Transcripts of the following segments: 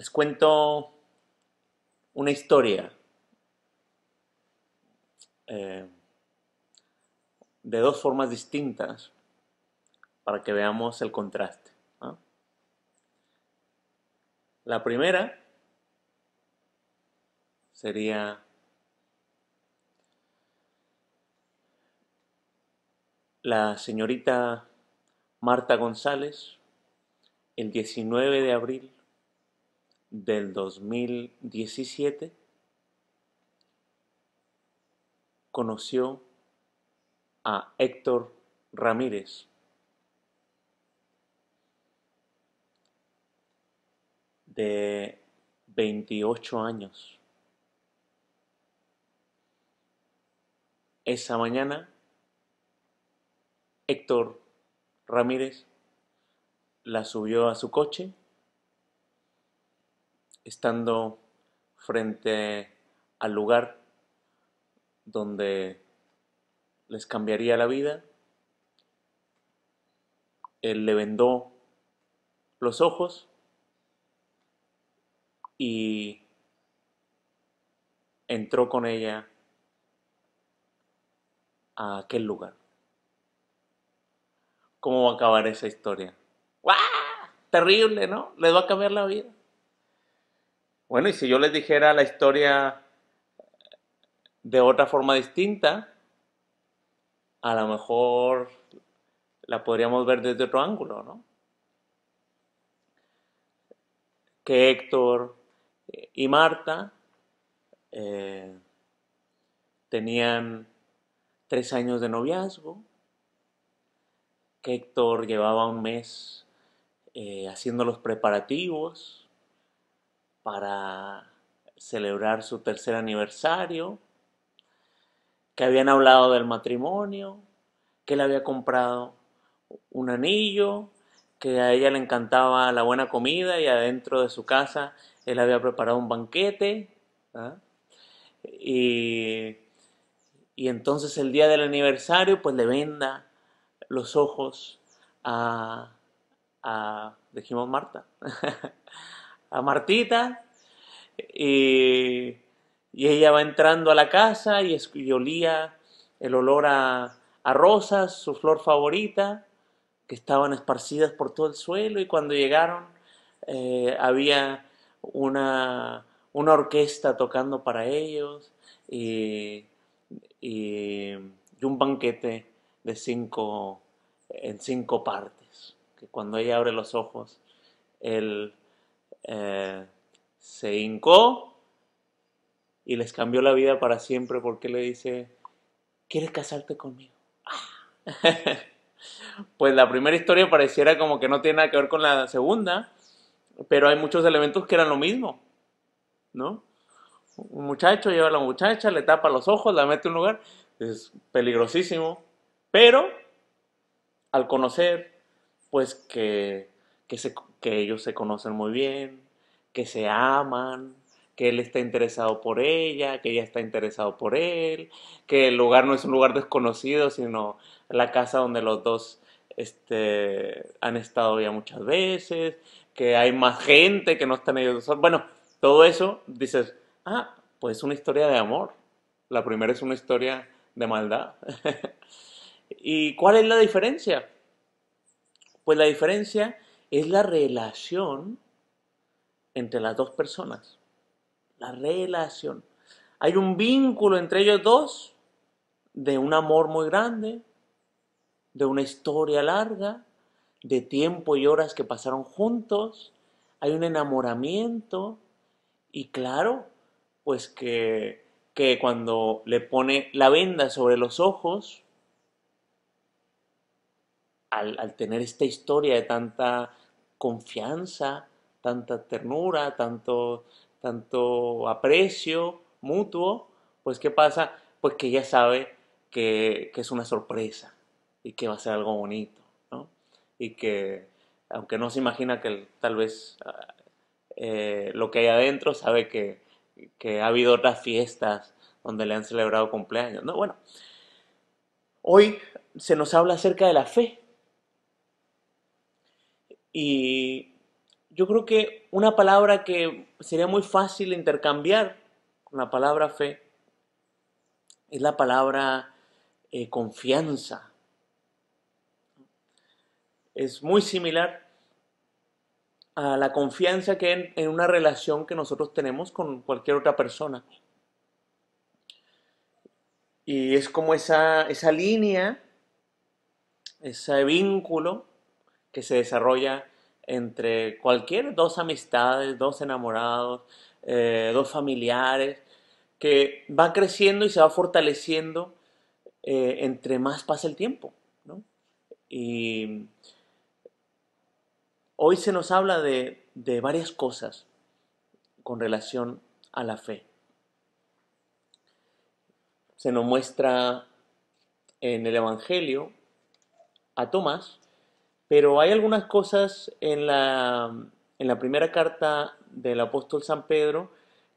les cuento una historia eh, de dos formas distintas para que veamos el contraste. La primera sería la señorita Marta González el 19 de abril del 2017 conoció a Héctor Ramírez. de 28 años. Esa mañana, Héctor Ramírez la subió a su coche estando frente al lugar donde les cambiaría la vida, él le vendó los ojos y entró con ella a aquel lugar. ¿Cómo va a acabar esa historia? ¡Guau! Terrible, ¿no? Le va a cambiar la vida. Bueno, y si yo les dijera la historia de otra forma distinta, a lo mejor la podríamos ver desde otro ángulo, ¿no? Que Héctor eh, y Marta eh, tenían tres años de noviazgo, que Héctor llevaba un mes eh, haciendo los preparativos para celebrar su tercer aniversario, que habían hablado del matrimonio, que le había comprado un anillo, que a ella le encantaba la buena comida y adentro de su casa él había preparado un banquete. ¿ah? Y, y entonces el día del aniversario pues le venda los ojos a, a dijimos Marta, a Martita y, ella va entrando a la casa y, olía el olor a, rosas, su flor favorita, que estaban esparcidas por todo el suelo y cuando llegaron eh, había una, una, orquesta tocando para ellos y, un banquete de cinco, en cinco partes, que cuando ella abre los ojos, él eh, se hincó y les cambió la vida para siempre porque le dice, ¿quieres casarte conmigo? pues la primera historia pareciera como que no tiene nada que ver con la segunda, pero hay muchos elementos que eran lo mismo, ¿no? Un muchacho lleva a la muchacha, le tapa los ojos, la mete en un lugar, es peligrosísimo, pero al conocer, pues que, que se que ellos se conocen muy bien, que se aman, que él está interesado por ella, que ella está interesado por él, que el lugar no es un lugar desconocido, sino la casa donde los dos este, han estado ya muchas veces, que hay más gente que no están ellos dos. Bueno, todo eso dices, ah, pues es una historia de amor. La primera es una historia de maldad. ¿Y cuál es la diferencia? Pues la diferencia es la relación entre las dos personas. La relación. Hay un vínculo entre ellos dos de un amor muy grande, de una historia larga, de tiempo y horas que pasaron juntos. Hay un enamoramiento y claro, pues que, cuando le pone la venda sobre los ojos, al, al tener esta historia de tanta confianza, tanta ternura, tanto, tanto aprecio mutuo, pues ¿qué pasa? Pues que ella sabe que, es una sorpresa y que va a ser algo bonito, ¿no? Y que, aunque no se imagina que tal vez eh, lo que hay adentro, sabe que, que ha habido otras fiestas donde le han celebrado cumpleaños, ¿no? Bueno, hoy se nos habla acerca de la fe, y yo creo que una palabra que sería muy fácil intercambiar con la palabra fe es la palabra eh, confianza. Es muy similar a la confianza que en, en una relación que nosotros tenemos con cualquier otra persona. Y es como esa línea, ese vínculo que se desarrolla entre cualquier dos amistades, dos enamorados, eh, dos familiares, que va creciendo y se va fortaleciendo eh, entre más pasa el tiempo. Y hoy se nos habla de, de varias cosas con relación a la fe. Se nos muestra en el Evangelio a Tomás, pero hay algunas cosas en la, en la primera carta del apóstol San Pedro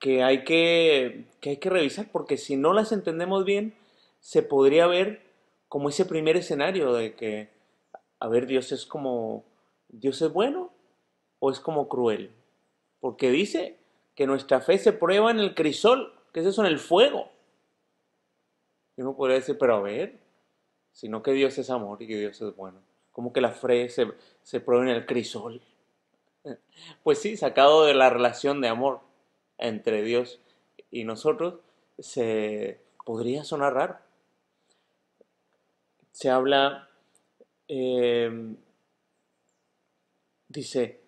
que hay que, que hay que revisar porque si no las entendemos bien, se podría ver como ese primer escenario de que, a ver, Dios es como, Dios es bueno o es como cruel. Porque dice que nuestra fe se prueba en el crisol, que es eso, en el fuego. Y uno podría decir, pero a ver, sino que Dios es amor y que Dios es bueno como que la fe se, se prueba en el crisol. Pues sí, sacado de la relación de amor entre Dios y nosotros, se podría sonar raro. Se habla, em, dice,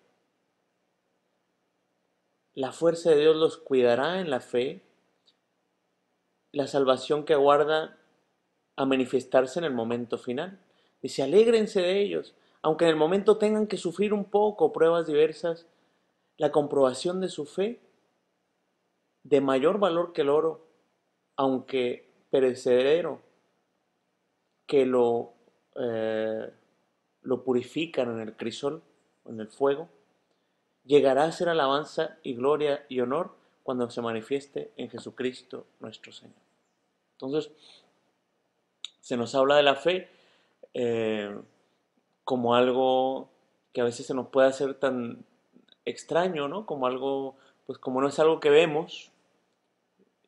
la fuerza de Dios los cuidará en la fe, la salvación que aguarda a manifestarse en el momento final. Dice, alégrense de ellos, aunque en el momento tengan que sufrir un poco pruebas diversas, la comprobación de su fe, de mayor valor que el oro, aunque perecedero, que lo, eh, lo purifican en el crisol, en el fuego, llegará a ser alabanza y gloria y honor cuando se manifieste en Jesucristo nuestro Señor. Entonces, se nos habla de la fe eh, como algo que a veces se nos puede hacer tan extraño, ¿no? Como algo, pues como no es algo que vemos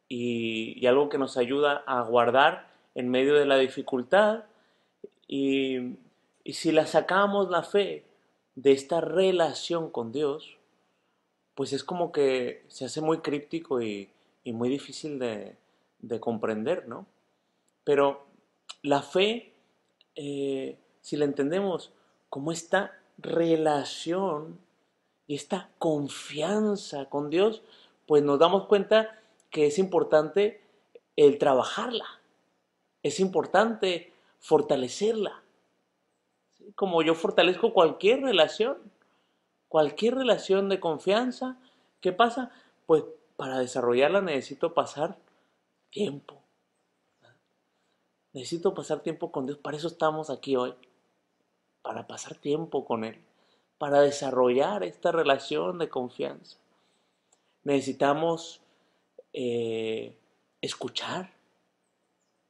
y, algo que nos ayuda a guardar en medio de la dificultad y, si la sacamos la fe de esta relación con Dios, pues es como que se hace muy críptico y, muy difícil de, de comprender, ¿no? Pero la fe eh, si la entendemos como esta relación y esta confianza con Dios, pues nos damos cuenta que es importante el trabajarla, es importante fortalecerla, como yo fortalezco cualquier relación, cualquier relación de confianza, ¿qué pasa? Pues para desarrollarla necesito pasar tiempo, Necesito pasar tiempo con Dios. Para eso estamos aquí hoy. Para pasar tiempo con Él. Para desarrollar esta relación de confianza. Necesitamos eh, escuchar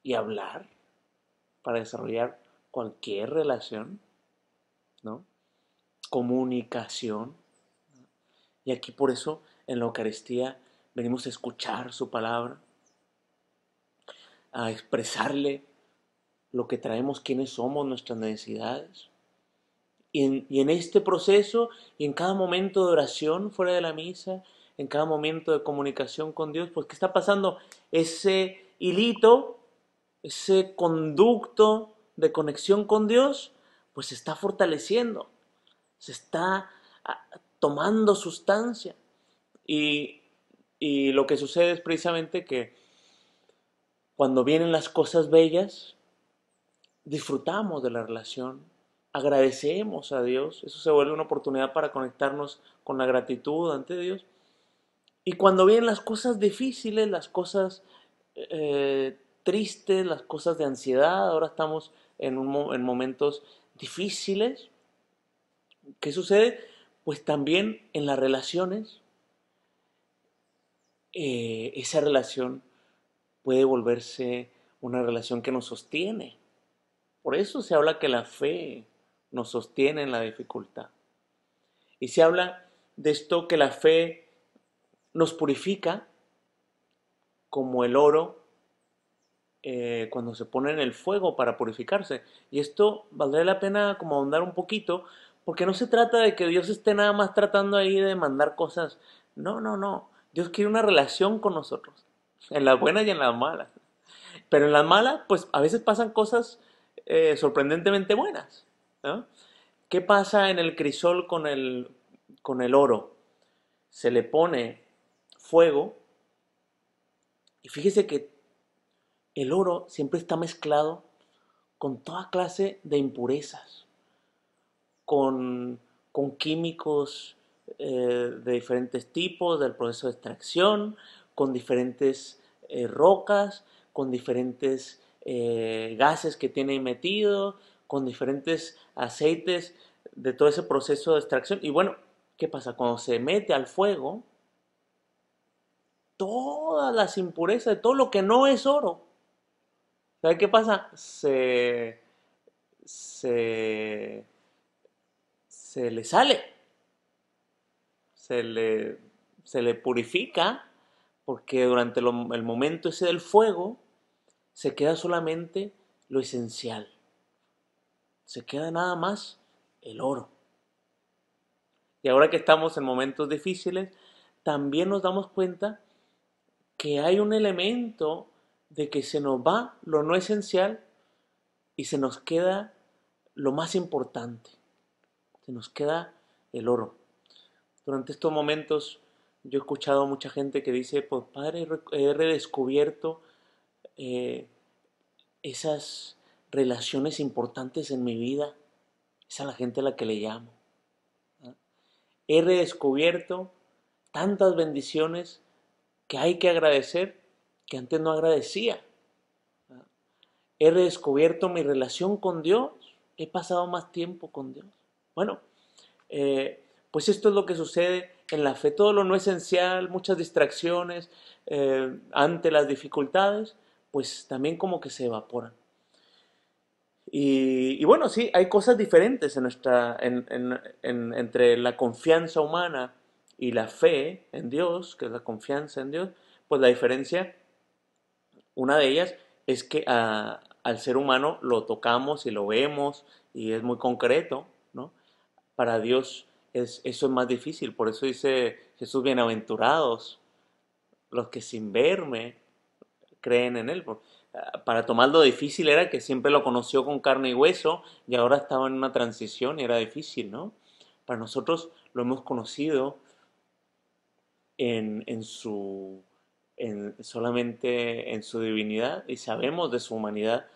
y hablar para desarrollar cualquier relación, ¿no? Comunicación. Y aquí por eso en la Eucaristía venimos a escuchar su palabra, a expresarle lo que traemos, quiénes somos, nuestras necesidades. Y en, este proceso y en cada momento de oración fuera de la misa, en cada momento de comunicación con Dios, pues ¿qué está pasando? Ese hilito, ese conducto de conexión con Dios, pues se está fortaleciendo, se está ah, tomando sustancia. y lo que sucede es precisamente que cuando vienen las cosas bellas, disfrutamos de la relación, agradecemos a Dios, eso se vuelve una oportunidad para conectarnos con la gratitud ante Dios. Y cuando vienen las cosas difíciles, las cosas eh, tristes, las cosas de ansiedad, ahora estamos en, momentos difíciles, ¿qué sucede? Pues también en las relaciones, eh, esa relación puede volverse una relación que nos sostiene, por eso se habla que la fe nos sostiene en la dificultad. Y se habla de esto que la fe nos purifica como el oro eh, cuando se pone en el fuego para purificarse. Y esto valdría la pena como ahondar un poquito, porque no se trata de que Dios esté nada más tratando ahí de mandar cosas. No, no, no. Dios quiere una relación con nosotros, en las buenas y en las malas. Pero en las malas, pues a veces pasan cosas eh, sorprendentemente buenas. ¿Qué pasa en el crisol con el, con el oro? Se le pone fuego y fíjese que el oro siempre está mezclado con toda clase de impurezas, con, químicos eh, de diferentes tipos, del proceso de extracción, con diferentes eh, rocas, con diferentes eh, gases que tiene metido, con diferentes aceites de todo ese proceso de extracción. Y bueno, ¿qué pasa? Cuando se mete al fuego, todas las impurezas, de todo lo que no es oro, ¿sabe qué pasa? Se, se, se le sale, se le, se le purifica, porque durante el momento ese del fuego, se queda solamente lo esencial. Se queda nada más el oro. Y ahora que estamos en momentos difíciles, también nos damos cuenta que hay un elemento de que se nos va lo no esencial y se nos queda lo más importante. Se nos queda el oro. Durante estos momentos yo he escuchado a mucha gente que dice, pues padre, he redescubierto eh, esas relaciones importantes en mi vida es a la gente a la que le llamo. He redescubierto tantas bendiciones que hay que agradecer que antes no agradecía. He redescubierto mi relación con Dios. He pasado más tiempo con Dios. Bueno, eh, pues esto es lo que sucede en la fe. Todo lo no esencial, muchas distracciones eh, ante las dificultades pues también como que se evaporan. Y, bueno, sí, hay cosas diferentes en nuestra, en, entre la confianza humana y la fe en Dios, que es la confianza en Dios, pues la diferencia, una de ellas es que al ser humano lo tocamos y lo vemos y es muy concreto, ¿no? Para Dios es, eso es más difícil, por eso dice Jesús, bienaventurados los que sin verme creen en él. Para Tomás lo difícil era que siempre lo conoció con carne y hueso y ahora estaba en una transición y era difícil, ¿no? Para nosotros lo hemos conocido en, su, solamente en su divinidad y sabemos de su humanidad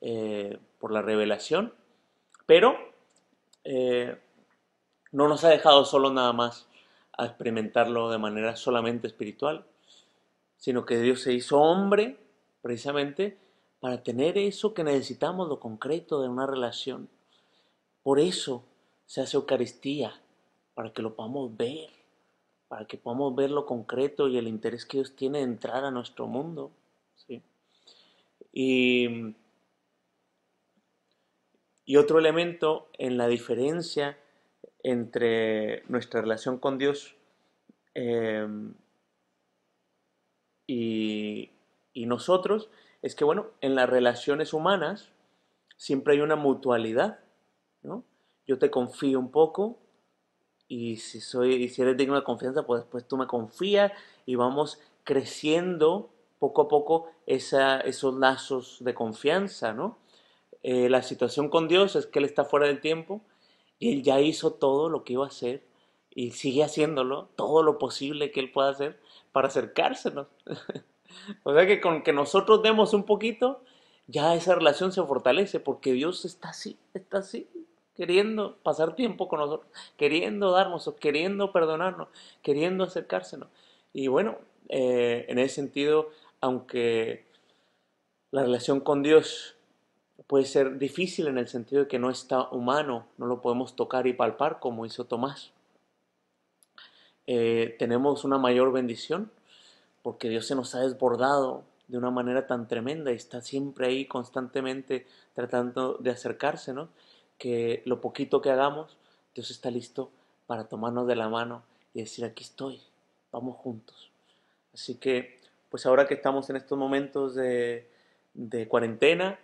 eh, por la revelación, pero eh, no nos ha dejado solo nada más a experimentarlo de manera solamente espiritual, sino que Dios se hizo hombre precisamente para tener eso que necesitamos, lo concreto de una relación. Por eso se hace Eucaristía, para que lo podamos ver, para que podamos ver lo concreto y el interés que Dios tiene de entrar a nuestro mundo. Y, otro elemento en la diferencia entre nuestra relación con Dios eh, y, nosotros es que, bueno, en las relaciones humanas siempre hay una mutualidad, ¿no? Yo te confío un poco y si, soy, si eres digno de confianza, pues después pues tú me confías y vamos creciendo poco a poco esa, esos lazos de confianza, ¿no? Eh, la situación con Dios es que Él está fuera del tiempo y Él ya hizo todo lo que iba a hacer y sigue haciéndolo, todo lo posible que Él pueda hacer para acercársenos. o sea que con que nosotros demos un poquito, ya esa relación se fortalece porque Dios está así, está así, queriendo pasar tiempo con nosotros, queriendo darnos, queriendo perdonarnos, queriendo acercársenos. Y bueno, eh, en ese sentido, aunque la relación con Dios puede ser difícil en el sentido de que no está humano, no lo podemos tocar y palpar como hizo Tomás, eh, tenemos una mayor bendición porque Dios se nos ha desbordado de una manera tan tremenda y está siempre ahí constantemente tratando de acercarse, ¿no? Que lo poquito que hagamos, Dios está listo para tomarnos de la mano y decir, aquí estoy, vamos juntos. Así que, pues ahora que estamos en estos momentos de, de cuarentena,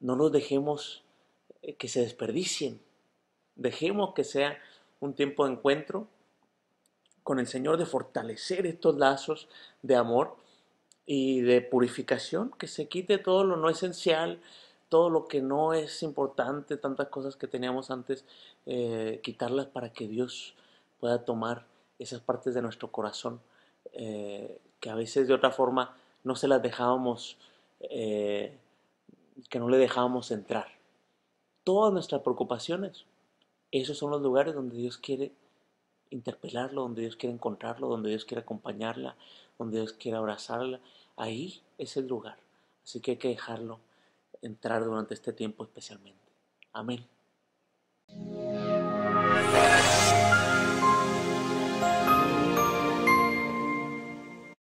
no nos dejemos eh, que se desperdicien, dejemos que sea un tiempo de encuentro, con el Señor, de fortalecer estos lazos de amor y de purificación, que se quite todo lo no esencial, todo lo que no es importante, tantas cosas que teníamos antes, eh, quitarlas para que Dios pueda tomar esas partes de nuestro corazón eh, que a veces de otra forma no se las dejábamos, eh, que no le dejábamos entrar. Todas nuestras preocupaciones, esos son los lugares donde Dios quiere interpelarlo, donde Dios quiera encontrarlo, donde Dios quiera acompañarla, donde Dios quiera abrazarla. Ahí es el lugar. Así que hay que dejarlo entrar durante este tiempo especialmente. Amén.